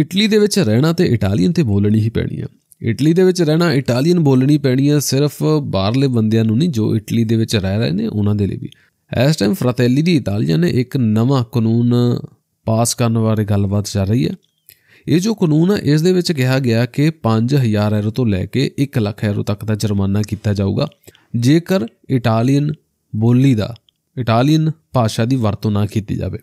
Italy ਦੇ ਵਿੱਚ ਰਹਿਣਾ ਤੇ ਇਟਾਲੀਅਨ ਤੇ ਬੋਲਣੀ ਹੀ ਪੈਣੀ ਆ ਇਟਲੀ ਦੇ ਵਿੱਚ ਰਹਿਣਾ ਇਟਾਲੀਅਨ ਬੋਲਣੀ ਪੈਣੀ ਆ ਸਿਰਫ ਬਾਹਰਲੇ ਬੰਦਿਆਂ ਨੂੰ ਨਹੀਂ ਜੋ ਇਟਲੀ ਦੇ ਵਿੱਚ ਰਹਿ ਰਹੇ ਨੇ ਉਹਨਾਂ ਦੇ ਲਈ ਵੀ ਇਸ ਟਾਈਮ ਫਰਾਟੈਲੀ ਦੀ ਇਟਾਲੀਆ ਨੇ ਇੱਕ ਨਵਾਂ ਕਾਨੂੰਨ ਪਾਸ ਕਰਨ ਬਾਰੇ ਗੱਲਬਾਤ ਚੱਲ ਰਹੀ ਹੈ ਇਹ ਜੋ ਕਾਨੂੰਨ ਹੈ ਇਸ ਦੇ ਵਿੱਚ ਕਿਹਾ ਗਿਆ ਕਿ 5000 ਯੂਰੋ ਤੋਂ ਲੈ ਕੇ 1 ਲੱਖ ਯੂਰੋ ਤੱਕ ਦਾ ਜੁਰਮਾਨਾ ਕੀਤਾ ਜਾਊਗਾ ਜੇਕਰ ਇਟਾਲੀਅਨ ਬੋਲੀ ਦਾ ਇਟਾਲੀਅਨ ਭਾਸ਼ਾ ਦੀ ਵਰਤੋਂ ਨਾ ਕੀਤੀ ਜਾਵੇ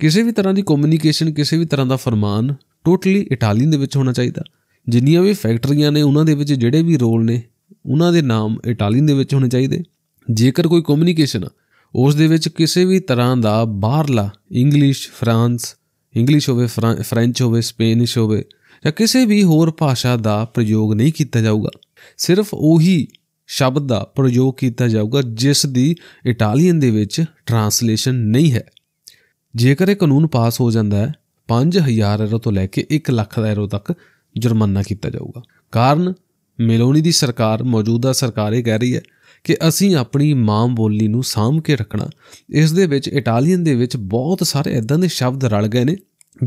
ਕਿਸੇ ਵੀ ਤਰ੍ਹਾਂ ਦੀ ਕਮਿਊਨੀਕੇਸ਼ਨ ਕਿਸੇ ਵੀ ਤਰ੍ਹਾਂ ਦਾ ਫਰਮਾਨ ਟੋਟਲੀ ਇਟਾਲੀਅਨ ਦੇ ਵਿੱਚ ਹੋਣਾ ਚਾਹੀਦਾ ਜਿੰਨੀਆਂ ਵੀ ਫੈਕਟਰੀਆਂ ਨੇ ਉਹਨਾਂ ਦੇ ਵਿੱਚ ਜਿਹੜੇ ਵੀ ਰੋਲ ਨੇ ਉਹਨਾਂ ਦੇ ਨਾਮ ਇਟਾਲੀਅਨ ਦੇ ਵਿੱਚ ਹੋਣੇ ਚਾਹੀਦੇ ਜੇਕਰ ਕੋਈ ਕਮਿਊਨੀਕੇਸ਼ਨ ਉਸ ਦੇ ਵਿੱਚ ਕਿਸੇ ਵੀ ਤਰ੍ਹਾਂ ਦਾ ਬਾਹਰਲਾ ਇੰਗਲਿਸ਼ ਫਰਾਂਸ ਇੰਗਲਿਸ਼ ਹੋਵੇ ਫ੍ਰੈਂਚ ਹੋਵੇ ਸਪੈਨਿਸ਼ ਹੋਵੇ ਜਾਂ ਕਿਸੇ ਵੀ ਹੋਰ ਭਾਸ਼ਾ ਦਾ ਪ੍ਰਯੋਗ ਨਹੀਂ ਕੀਤਾ ਜਾਊਗਾ ਸਿਰਫ ਉਹੀ ਸ਼ਬਦ ਦਾ ਪ੍ਰਯੋਗ ਕੀਤਾ ਜਾਊਗਾ ਜਿਸ ਦੀ ਇਟਾਲੀਅਨ ਦੇ ਵਿੱਚ ਟਰਾਂਸਲੇਸ਼ਨ ਨਹੀਂ ਹੈ ਜੇਕਰ ਇਹ ਕਾਨੂੰਨ ਪਾਸ ਹੋ ਜਾਂਦਾ ਹੈ 5000 ਯੂਰੋ ਤੋਂ ਲੈ ਕੇ 1 ਲੱਖ ਦਾ ਯੂਰੋ ਤੱਕ ਜੁਰਮਾਨਾ ਕੀਤਾ ਜਾਊਗਾ ਕਾਰਨ ਮੇਲੋਨੀ ਦੀ ਸਰਕਾਰ ਮੌਜੂਦਾ ਸਰਕਾਰ ਇਹ ਕਹਿ ਰਹੀ ਹੈ ਕਿ ਅਸੀਂ ਆਪਣੀ ਮਾਂ ਬੋਲੀ ਨੂੰ ਸਾਂਭ ਕੇ ਰੱਖਣਾ ਇਸ ਦੇ ਵਿੱਚ ਇਟਾਲੀਅਨ ਦੇ ਵਿੱਚ ਬਹੁਤ ਸਾਰੇ ਇਦਾਂ ਦੇ ਸ਼ਬਦ ਰਲ ਗਏ ਨੇ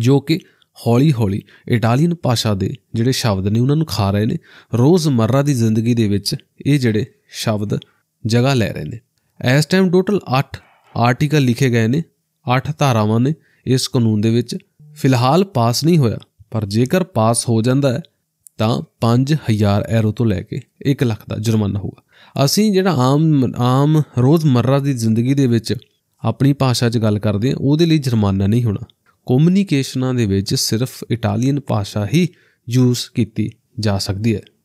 ਜੋ ਕਿ ਹੌਲੀ-ਹੌਲੀ ਇਟਾਲੀਅਨ ਭਾਸ਼ਾ ਦੇ ਜਿਹੜੇ ਸ਼ਬਦ ਨੇ ਉਹਨਾਂ ਨੂੰ ਖਾ ਰਹੇ ਨੇ ਰੋਜ਼ਮਰਰਾ ਦੀ ਜ਼ਿੰਦਗੀ ਦੇ ਵਿੱਚ ਇਹ ਜਿਹੜੇ ਸ਼ਬਦ ਜਗ੍ਹਾ ਲੈ ਰਹੇ ਨੇ ਇਸ ਟਾਈਮ ਟੋਟਲ 8 ਆਰਟੀਕਲ ਲਿਖੇ ਗਏ ਨੇ 8 ਧਾਰਾਵਾਂ ਨੇ ਇਸ ਕਾਨੂੰਨ ਦੇ ਵਿੱਚ ਫਿਲਹਾਲ ਪਾਸ ਨਹੀਂ ਹੋਇਆ ਪਰ ਜੇਕਰ ਪਾਸ ਹੋ ਜਾਂਦਾ ਹੈ ਤਾਂ 5000 ਐਰੋ ਤੋਂ ਲੈ ਕੇ 1 ਲੱਖ ਦਾ ਜੁਰਮਾਨਾ ਹੋਊਗਾ ਅਸੀਂ ਜਿਹੜਾ ਆਮ ਆਮ ਰੋਜ਼ਮਰਰਾ ਦੀ ਜ਼ਿੰਦਗੀ ਦੇ ਵਿੱਚ ਆਪਣੀ ਭਾਸ਼ਾ 'ਚ ਗੱਲ ਕਰਦੇ ਹਾਂ ਉਹਦੇ ਲਈ ਜੁਰਮਾਨਾ ਨਹੀਂ ਹੋਣਾ ਕਮਿਊਨੀਕੇਸ਼ਨਾਂ ਦੇ ਵਿੱਚ ਸਿਰਫ ਇਟਾਲੀਅਨ ਭਾਸ਼ਾ ਹੀ ਯੂਜ਼ ਕੀਤੀ ਜਾ ਸਕਦੀ ਹੈ